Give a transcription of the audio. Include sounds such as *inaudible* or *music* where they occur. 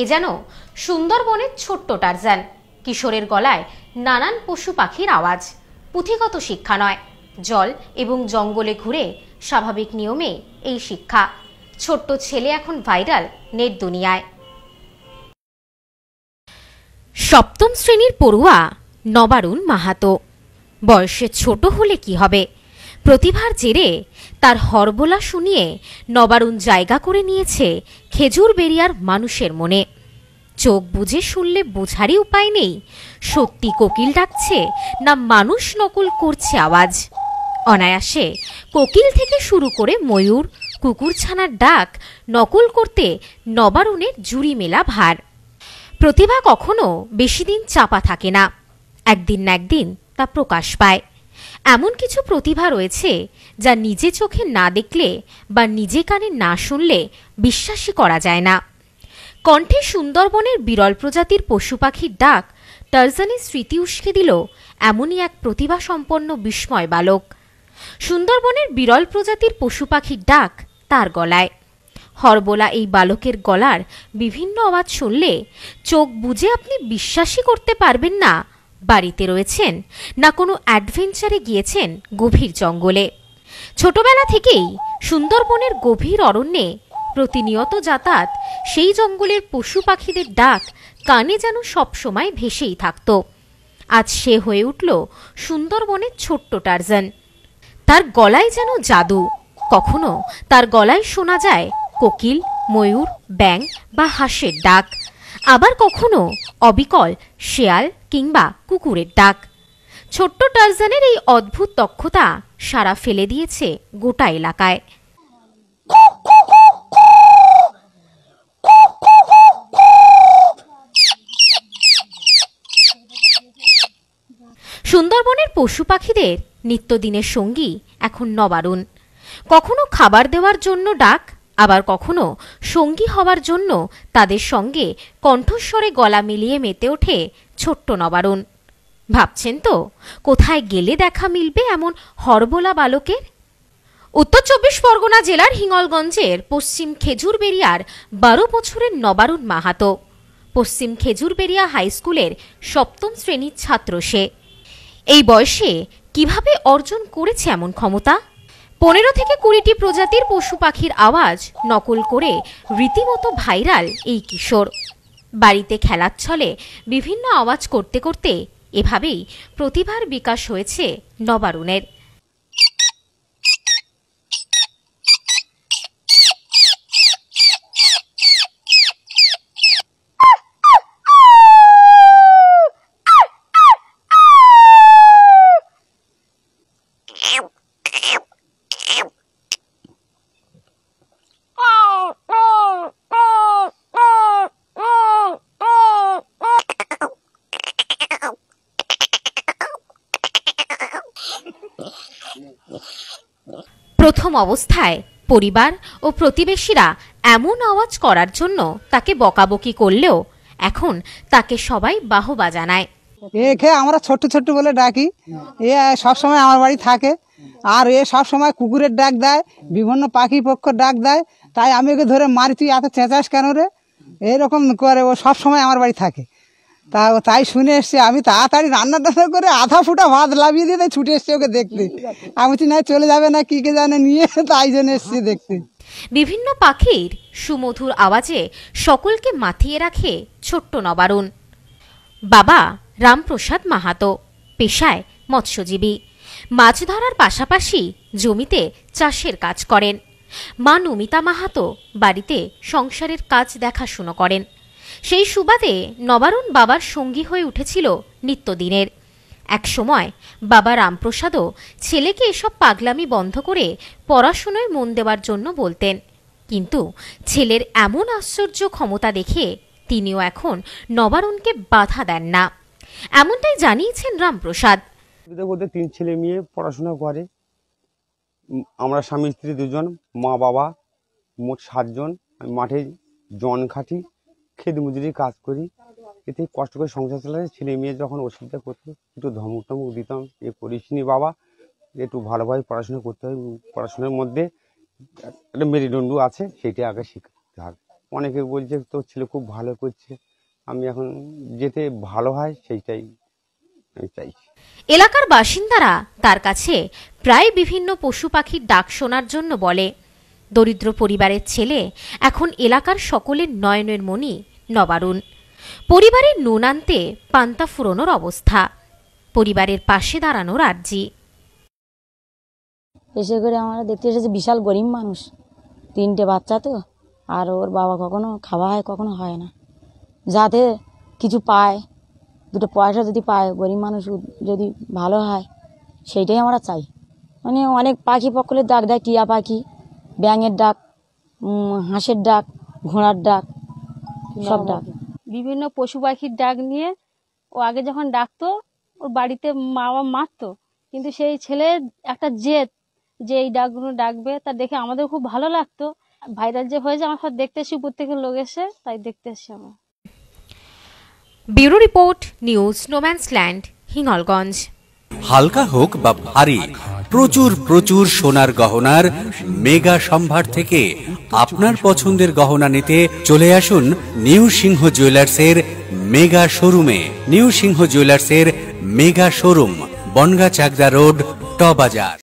এ যেন সুন্দরবনের ছোট্ট টারজান কিশোরের গলায় নানান পশু পাখির আওয়াজ পুঁথিগত শিক্ষা নয় জল এবং জঙ্গলে ঘুরে স্বাভাবিক নিয়মে এই শিক্ষা ছোট্ট ছেলে এখন ভাইরাল নেট দুনিয়ায় সপ্তম শ্রেণীর পড়ুয়া নবারুণ মাহাতো বয়সে ছোট হলে কি হবে প্রতিভার জেরে তার হরবোলা শুনিয়ে নবারুণ জায়গা করে নিয়েছে খেজুর বেরিয়ার মানুষের মনে চোখ বুঝে শুনলে বোঝারই উপায় নেই সত্যি কোকিল ডাকছে না মানুষ নকল করছে আওয়াজ অনায়াসে কোকিল থেকে শুরু করে ময়ূর কুকুরছানার ডাক নকল করতে নবারুণের জুড়ি মেলা ভার প্রতিভা কখনো বেশি দিন চাপা থাকে না একদিন না একদিন তা প্রকাশ পায় এমন কিছু প্রতিভা রয়েছে যা নিজে চোখে না দেখলে বা নিজে কানে না শুনলে বিশ্বাসই করা যায় না কণ্ঠে সুন্দরবনের বিরল প্রজাতির পশু পাখির ডাক টার্জানের স্মৃতি উস্কে দিল এমনই এক প্রতিভা সম্পন্ন বিস্ময় বালক সুন্দরবনের বিরল প্রজাতির পশু পাখির ডাক তার গলায় হরবোলা এই বালকের গলার বিভিন্ন আওয়াজ শুনলে চোখ বুঝে আপনি বিশ্বাসই করতে পারবেন না বাড়িতে রয়েছেন না কোনো অ্যাডভেঞ্চারে গিয়েছেন গভীর জঙ্গলে ছোটবেলা থেকেই সুন্দরবনের গভীর অরণ্যে প্রতিনিয়ত যাতায়াত সেই জঙ্গলের পশু পাখিদের ডাক কানে যেন সবসময় ভেসেই থাকত আজ সে হয়ে উঠল সুন্দরবনের ছোট্ট টার্জান তার গলায় যেন জাদু কখনো তার গলায় শোনা যায় কোকিল ময়ূর ব্যাং বা হাঁসের ডাক আবার কখনো অবিকল শেয়াল কিংবা কুকুরের ডাক ছোট্ট টার্জানের এই অদ্ভুত দক্ষতা সারা ফেলে দিয়েছে গোটা এলাকায় সুন্দরবনের পশু পাখিদের নিত্যদিনের সঙ্গী এখন নবারুণ কখনো খাবার দেওয়ার জন্য ডাক আবার কখনো সঙ্গী হবার জন্য তাদের সঙ্গে কণ্ঠস্বরে গলা মিলিয়ে মেতে ওঠে ছোট্ট নবারণ ভাবছেন তো কোথায় গেলে দেখা মিলবে এমন হরবোলা বালকের উত্তর চব্বিশ পরগনা জেলার হিঙ্গলগঞ্জের পশ্চিম খেজুরবেরিয়ার বারো বছরের নবারুণ মাহাতো পশ্চিম খেজুরবেরিয়া হাই স্কুলের সপ্তম শ্রেণীর ছাত্র সে এই বয়সে কিভাবে অর্জন করেছে এমন ক্ষমতা পনেরো থেকে কুড়িটি প্রজাতির পশু পাখির আওয়াজ নকল করে রীতিমতো ভাইরাল এই কিশোর বাড়িতে খেলার ছলে বিভিন্ন আওয়াজ করতে করতে এভাবেই প্রতিভার বিকাশ হয়েছে নবারুণের প্রথম অবস্থায় পরিবার ও প্রতিবেশীরা এমন আওয়াজ করার জন্য তাকে বকাবকি করলেও এখন তাকে সবাই বাহবা জানায় একে আমরা ছোট্ট ছোট্ট বলে ডাকি এ সব সময় আমার বাড়ি থাকে আর এ সব সময় কুকুরের ডাক দেয় বিভিন্ন পাখি পক্ষ ডাক দেয় তাই আমি ওকে ধরে মারি তুই এত চেঁচাস কেন রে এরকম করে ও সব সময় আমার বাড়ি থাকে তা তাই শুনে এসছে আমি তাড়াতাড়ি রান্না টান্না করে আধা ফুটা ভাত লাভিয়ে দিয়ে ছুটে এসছে ওকে দেখতে আমি বলছি না চলে যাবে না কি কে জানে নিয়ে *laughs* তাই জন্য এসছি দেখতে বিভিন্ন পাখির সুমধুর আওয়াজে সকলকে মাতিয়ে রাখে ছোট্ট নবারুণ বাবা রামপ্রসাদ মাহাতো পেশায় মৎস্যজীবী মাছ ধরার পাশাপাশি জমিতে চাষের কাজ করেন মা নমিতা মাহাতো বাড়িতে সংসারের কাজ দেখাশুনো করেন সেই সুবাদে নবারুণ বাবার সঙ্গী হয়ে উঠেছিল নিত্যদিনের এক সময় বাবা রামপ্রসাদও ছেলেকে এসব পাগলামি বন্ধ করে পড়াশুনোয় মন দেওয়ার জন্য বলতেন কিন্তু ছেলের এমন আশ্চর্য ক্ষমতা দেখে তিনিও এখন নবারুণকে বাধা দেন না এমনটাই জানিয়েছেন রামপ্রসাদ তিন ছেলে মেয়ে পড়াশোনা করে আমরা স্বামী স্ত্রী দুজন মা বাবা মোট সাতজন মাঠে জন খাটি খেদ মজুরি কাজ করি এতে কষ্ট করে সংসার চালাই ছেলে মেয়ে যখন অসুবিধা করতো একটু ধমক টমক দিতাম এ করিস নি বাবা একটু ভালোভাবে পড়াশোনা করতে হয় পড়াশোনার মধ্যে একটা মেরুদণ্ড আছে সেটা আগে শিখতে হবে অনেকে বলছে তোর ছেলে খুব ভালো করছে আমি এখন যেতে ভালো হয় সেইটাই আমি এলাকার বাসিন্দারা তার কাছে প্রায় বিভিন্ন পশু পাখির ডাক শোনার জন্য বলে দরিদ্র পরিবারের ছেলে এখন এলাকার সকলের নয়নের মণি নবারুণ পরিবারের নুন আনতে পান্তা ফুরোনোর অবস্থা পরিবারের পাশে দাঁড়ানোর আর্জি এসে করে আমরা দেখতে এসেছি বিশাল গরিব মানুষ তিনটে বাচ্চা তো আর ওর বাবা কখনো খাওয়া হয় কখনো হয় না যাতে কিছু পায় দুটো পয়সা যদি পায় গরিব মানুষ যদি ভালো হয় সেইটাই আমরা চাই মানে অনেক পাখি পক্ষলের দাগ দেয় টিয়া পাখি ব্যাঙের ডাক হাঁসের ডাক ঘোড়ার ডাক সব ডাক বিভিন্ন পশু পাখির ডাক নিয়ে ও আগে যখন ডাকতো ওর বাড়িতে মা বাবা মারতো কিন্তু সেই ছেলে একটা জেদ যে এই ডাকগুলো ডাকবে তা দেখে আমাদের খুব ভালো লাগতো ভাইরাল যে হয়েছে আমার সব দেখতে এসে উপর থেকে লোক এসে তাই দেখতে এসছি আমার bureau report news no man's land Hingalganj হালকা হোক বা ভারী প্রচুর প্রচুর সোনার গহনার মেগা সম্ভার থেকে আপনার পছন্দের গহনা নিতে চলে আসুন নিউ সিংহ জুয়েলার্সের মেগা শোরুমে নিউ সিংহ জুয়েলার্সের mega showroom Bangaon Chakdah road ট বাজার